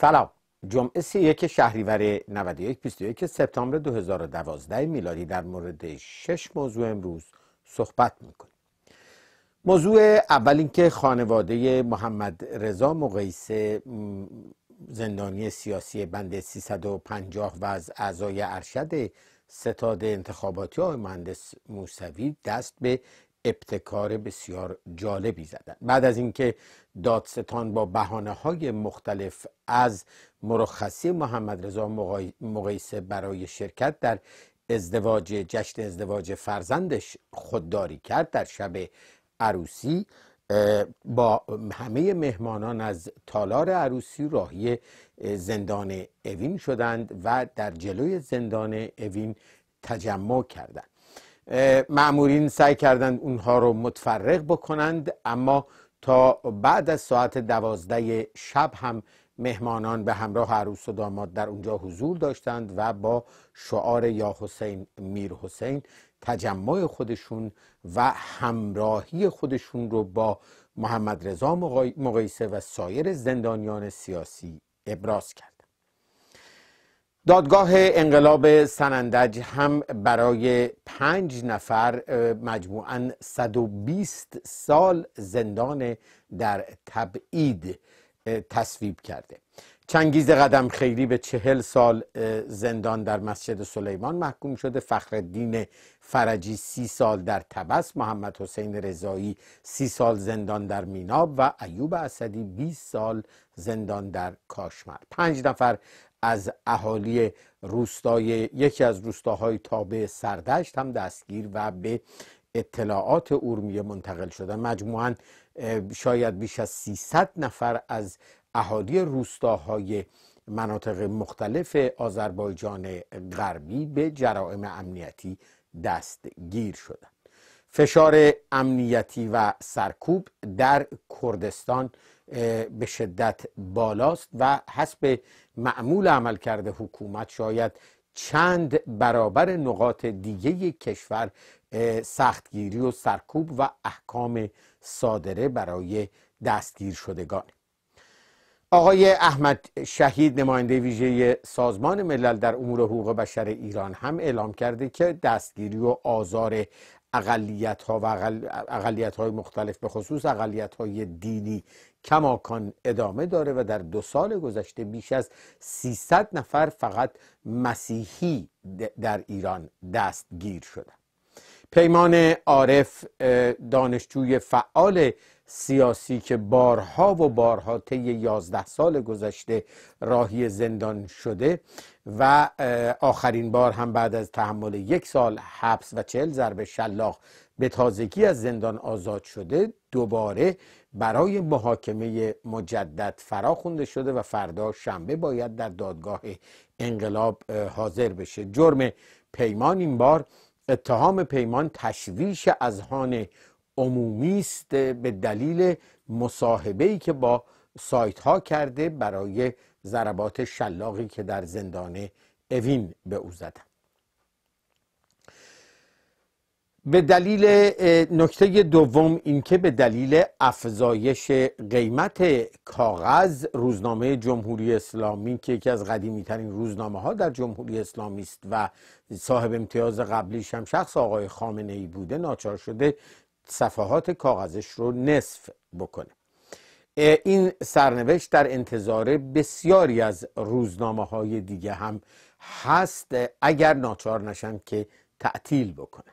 سلام جمعه 31 شهریور 91 21 سپتامبر 2012 میلادی در مورد شش موضوع امروز صحبت میکنیم موضوع اول اینکه خانواده محمد رضا مقیسه زندانی سیاسی بند 350 و از اعضای ارشد ستاد انتخاباتی آقای مهندس موسوی دست به ابتکار بسیار جالبی زدند بعد از اینکه دادستان با بحانه های مختلف از مرخصی محمد رضا مقایسه برای شرکت در ازدواج جشن ازدواج فرزندش خودداری کرد در شب عروسی با همه مهمانان از تالار عروسی راهی زندان اوین شدند و در جلوی زندان اوین تجمع کردند معمورین سعی کردند اونها رو متفرق بکنند اما تا بعد از ساعت دوازده شب هم مهمانان به همراه عروس و داماد در اونجا حضور داشتند و با شعار یا حسین میر حسین تجمع خودشون و همراهی خودشون رو با محمد رضا مقایسه و سایر زندانیان سیاسی ابراز کرد دادگاه انقلاب سنندج هم برای پنج نفر مجموعا 120 سال زندان در تبعید تصویب کرده چنگیز قدم خیلی به چهل سال زندان در مسجد سلیمان محکوم شده فخر فرجی سی سال در تبس محمد حسین رضایی سی سال زندان در میناب و ایوب اسدی 20 سال زندان در کاشمر پنج نفر از اهالی روستای یکی از روستاهای تابع سردشت هم دستگیر و به اطلاعات ارمیه منتقل شدن مجموعا شاید بیش از 300 نفر از اهالی روستاهای مناطق مختلف آذربایجان غربی به جرائم امنیتی دستگیر شدند فشار امنیتی و سرکوب در کردستان به شدت بالاست و حسب معمول عمل کرده حکومت شاید چند برابر نقاط دیگه کشور سختگیری و سرکوب و احکام صادره برای دستگیر شدگان آقای احمد شهید نماینده ویژه سازمان ملل در امور حقوق بشر ایران هم اعلام کرده که دستگیری و آزار اقلیت ها و اقلیت های مختلف به خصوص اقلیت های دینی کماکان ادامه داره و در دو سال گذشته بیش از 300 نفر فقط مسیحی در ایران دستگیر شدند پیمان عارف دانشجوی فعال سیاسی که بارها و بارها طی یازده سال گذشته راهی زندان شده و آخرین بار هم بعد از تحمل یک سال حبس و چهل ضرب شلاق به تازگی از زندان آزاد شده دوباره برای محاکمه مجدد خونده شده و فردا شنبه باید در دادگاه انقلاب حاضر بشه جرم پیمان این بار اتهام پیمان تشویش از هانه عمومی است به دلیل مصاحبه که با سایت ها کرده برای ضربات شلاقی که در زندان اوین به او به دلیل نکته دوم اینکه به دلیل افزایش قیمت کاغذ روزنامه جمهوری اسلامی که یکی از قدیمی ترین روزنامه ها در جمهوری اسلامی است و صاحب امتیاز قبلیش هم شخص آقای خامنه ای بوده ناچار شده صفحات کاغذش رو نصف بکنه این سرنوشت در انتظار بسیاری از روزنامه های دیگه هم هست اگر ناچار نشن که تعطیل بکنن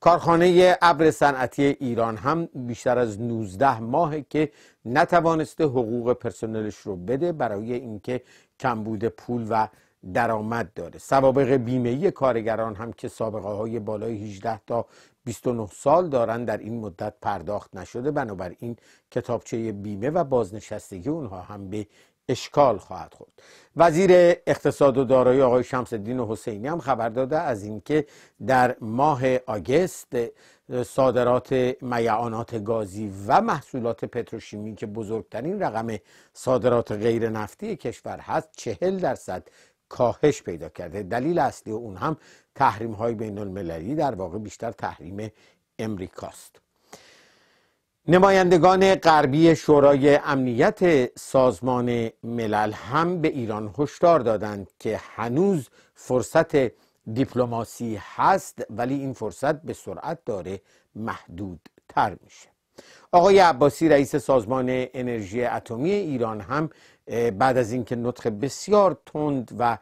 کارخانه ابر صنعتی ایران هم بیشتر از 19 ماهه که نتوانسته حقوق پرسنلش رو بده برای اینکه کمبود پول و درآمد داره سوابق بیمه کارگران هم که سابقه های بالای 18 تا 29 سال دارن در این مدت پرداخت نشده بنابراین کتابچه بیمه و بازنشستگی اونها هم به اشکال خواهد خورد وزیر اقتصاد و دارایی آقای الدین حسینی هم خبر داده از اینکه در ماه آگست صادرات میعانات گازی و محصولات پتروشیمی که بزرگترین رقم صادرات غیر نفتی کشور هست چهل درصد کاهش پیدا کرده دلیل اصلی اون هم تحریم های بین المللی در واقع بیشتر تحریم امریکاست نمایندگان غربی شورای امنیت سازمان ملل هم به ایران هشدار دادند که هنوز فرصت دیپلماسی هست ولی این فرصت به سرعت داره محدود تر میشه آقای عباسی رئیس سازمان انرژی اتمی ایران هم بعد از اینکه نطق بسیار تند و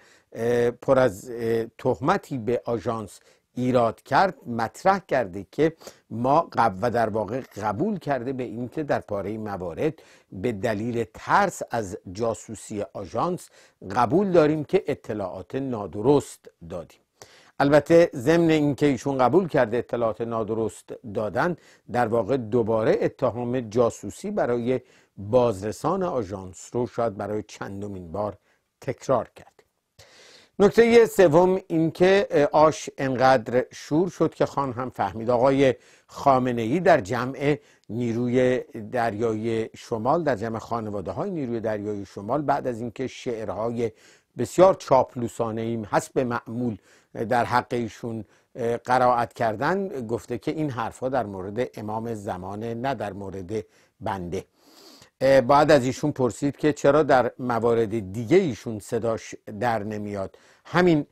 پر از تهمتی به آژانس ایراد کرد مطرح کرده که ما و در واقع قبول کرده به اینکه در پاره موارد به دلیل ترس از جاسوسی آژانس قبول داریم که اطلاعات نادرست دادیم البته ضمن اینکه ایشون قبول کرده اطلاعات نادرست دادن در واقع دوباره اتهام جاسوسی برای بازرسان آژانس رو شاید برای چندمین بار تکرار کرد نکته سوم اینکه آش انقدر شور شد که خان هم فهمید آقای خامنه ای در جمع نیروی دریای شمال در جمع خانواده های نیروی دریایی شمال بعد از اینکه شعرهای بسیار چاپلوسانه ایم حسب معمول در حق ایشون قرائت کردن گفته که این حرفها در مورد امام زمانه نه در مورد بنده بعد از ایشون پرسید که چرا در موارد دیگه ایشون صداش در نمیاد همین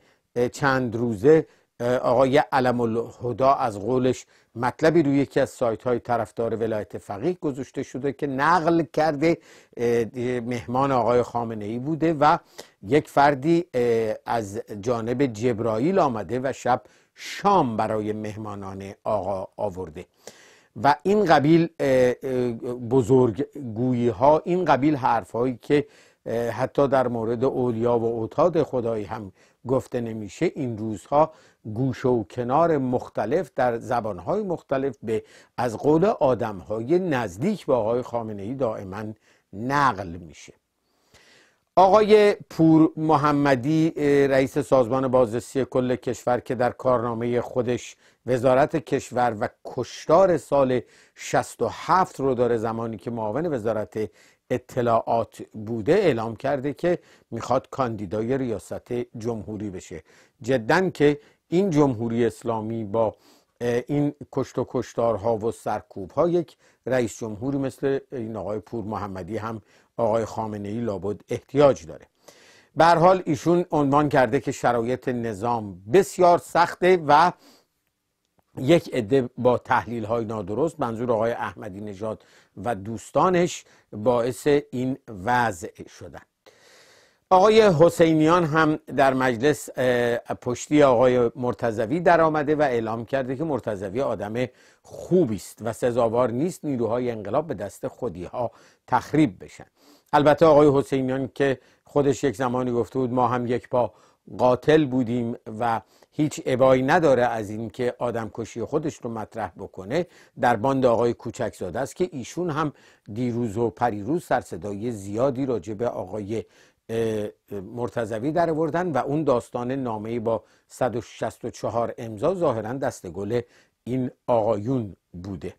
چند روزه آقای علم الهدا از قولش مطلبی روی یکی از سایت های طرفدار ولایت فقیه گذاشته شده که نقل کرده مهمان آقای خامنه ای بوده و یک فردی از جانب جبرائیل آمده و شب شام برای مهمانان آقا آورده و این قبیل گویی ها این قبیل حرف هایی که حتی در مورد اولیا و اوتاد خدایی هم گفته نمیشه این روزها گوشه و کنار مختلف در زبانهای مختلف به از قول های نزدیک به آقای خامنه ای دائما نقل میشه آقای پور محمدی رئیس سازمان بازرسی کل کشور که در کارنامه خودش وزارت کشور و کشتار سال 67 رو داره زمانی که معاون وزارت اطلاعات بوده اعلام کرده که میخواد کاندیدای ریاست جمهوری بشه جدا که این جمهوری اسلامی با این کشت و کشتارها و ها یک رئیس جمهوری مثل این آقای پور محمدی هم آقای خامنه ای لابد احتیاج داره به حال ایشون عنوان کرده که شرایط نظام بسیار سخته و یک عده با تحلیل های نادرست منظور آقای احمدی نژاد و دوستانش باعث این وضع شدن آقای حسینیان هم در مجلس پشتی آقای مرتزوی در آمده و اعلام کرده که مرتزوی آدم خوبی است و سزاوار نیست نیروهای انقلاب به دست خودی ها تخریب بشن البته آقای حسینیان که خودش یک زمانی گفته بود ما هم یک پا قاتل بودیم و هیچ ابایی نداره از اینکه آدم کشی خودش رو مطرح بکنه در باند آقای کوچکزاده است که ایشون هم دیروز و پریروز سرصدای زیادی راجع به آقای مرتزوی در آوردن و اون داستان نامه با 164 امضا ظاهرا دست گل این آقایون بوده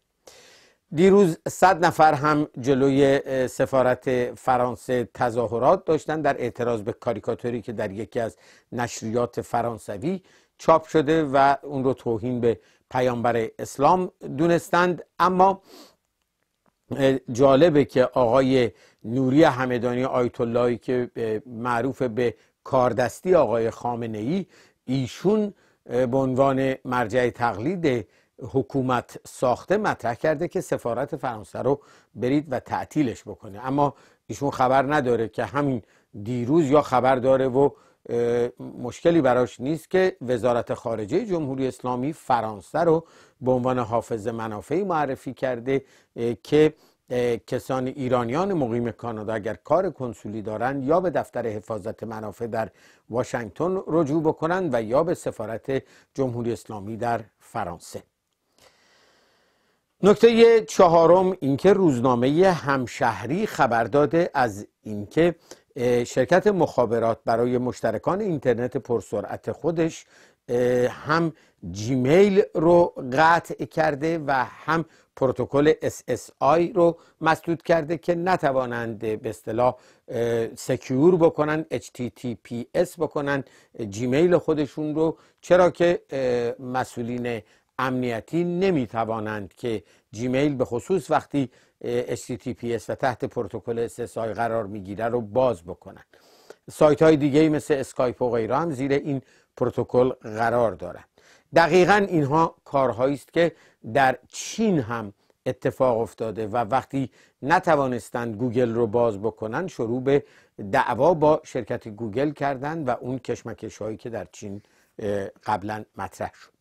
دیروز صد نفر هم جلوی سفارت فرانسه تظاهرات داشتن در اعتراض به کاریکاتوری که در یکی از نشریات فرانسوی چاپ شده و اون رو توهین به پیامبر اسلام دونستند اما جالبه که آقای نوری همدانی آیت اللهی که معروف به کاردستی آقای خامنه ای ایشون به عنوان مرجع تقلید حکومت ساخته مطرح کرده که سفارت فرانسه رو برید و تعطیلش بکنه اما ایشون خبر نداره که همین دیروز یا خبر داره و مشکلی براش نیست که وزارت خارجه جمهوری اسلامی فرانسه رو به عنوان حافظ منافعی معرفی کرده که کسان ایرانیان مقیم کانادا اگر کار کنسولی دارند یا به دفتر حفاظت منافع در واشنگتن رجوع بکنند و یا به سفارت جمهوری اسلامی در فرانسه نکته چهارم اینکه روزنامه همشهری خبر داده از اینکه شرکت مخابرات برای مشترکان اینترنت پرسرعت خودش هم جیمیل رو قطع کرده و هم پروتکل SSI رو مسدود کرده که نتوانند به اصطلاح سکیور بکنن HTTPS بکنن جیمیل خودشون رو چرا که مسئولین امنیتی نمیتوانند که جیمیل به خصوص وقتی HTTPS و تحت پروتکل SSI قرار میگیره رو باز بکنن سایت های دیگه مثل اسکایپ و غیره هم زیر این پروتکل قرار دارن دقیقا اینها کارهایی است که در چین هم اتفاق افتاده و وقتی نتوانستند گوگل رو باز بکنن شروع به دعوا با شرکت گوگل کردند و اون کشمکش هایی که در چین قبلا مطرح شد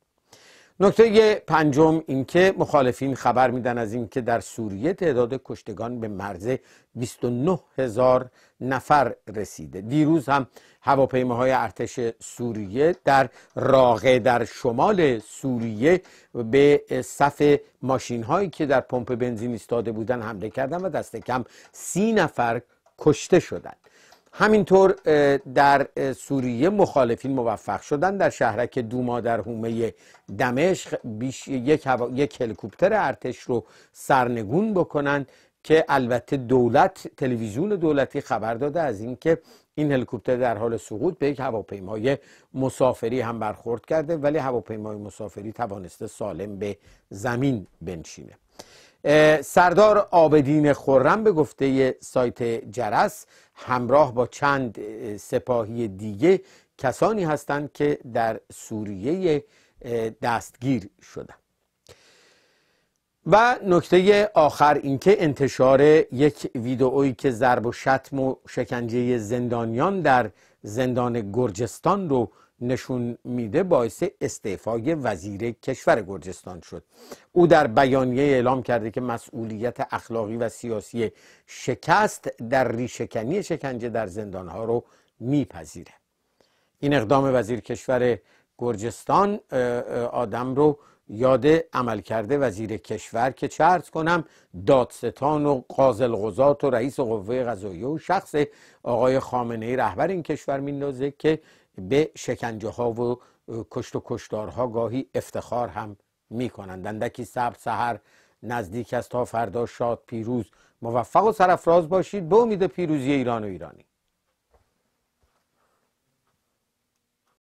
نکته پنجم اینکه مخالفین خبر میدن از اینکه در سوریه تعداد کشتگان به مرز 29 هزار نفر رسیده دیروز هم هواپیماهای ارتش سوریه در راغه در شمال سوریه به صف ماشین هایی که در پمپ بنزین ایستاده بودن حمله کردن و دست کم سی نفر کشته شدند همینطور در سوریه مخالفین موفق شدن در شهرک دوما در حومه دمشق بیش یک, هوا... یک هلیکوپتر ارتش رو سرنگون بکنند که البته دولت تلویزیون دولتی خبر داده از اینکه این هلیکوپتر در حال سقوط به یک هواپیمای مسافری هم برخورد کرده ولی هواپیمای مسافری توانسته سالم به زمین بنشینه سردار آبدین خورم به گفته سایت جرس همراه با چند سپاهی دیگه کسانی هستند که در سوریه دستگیر شدند و نکته آخر اینکه انتشار یک ویدئویی که ضرب و شتم و شکنجه زندانیان در زندان گرجستان رو نشون میده باعث استعفای وزیر کشور گرجستان شد او در بیانیه اعلام کرده که مسئولیت اخلاقی و سیاسی شکست در ریشکنی شکنجه در زندانها رو میپذیره این اقدام وزیر کشور گرجستان آدم رو یاد عمل کرده وزیر کشور که چه کنم دادستان و قازل غزات و رئیس قوه قضاییه و شخص آقای خامنه رهبر این کشور میندازه که به شکنجه ها و کشت و کشتارها گاهی افتخار هم میکنند اندکی سب سهر نزدیک است تا فردا شاد پیروز موفق و سرفراز باشید به امید پیروزی ایران و ایرانی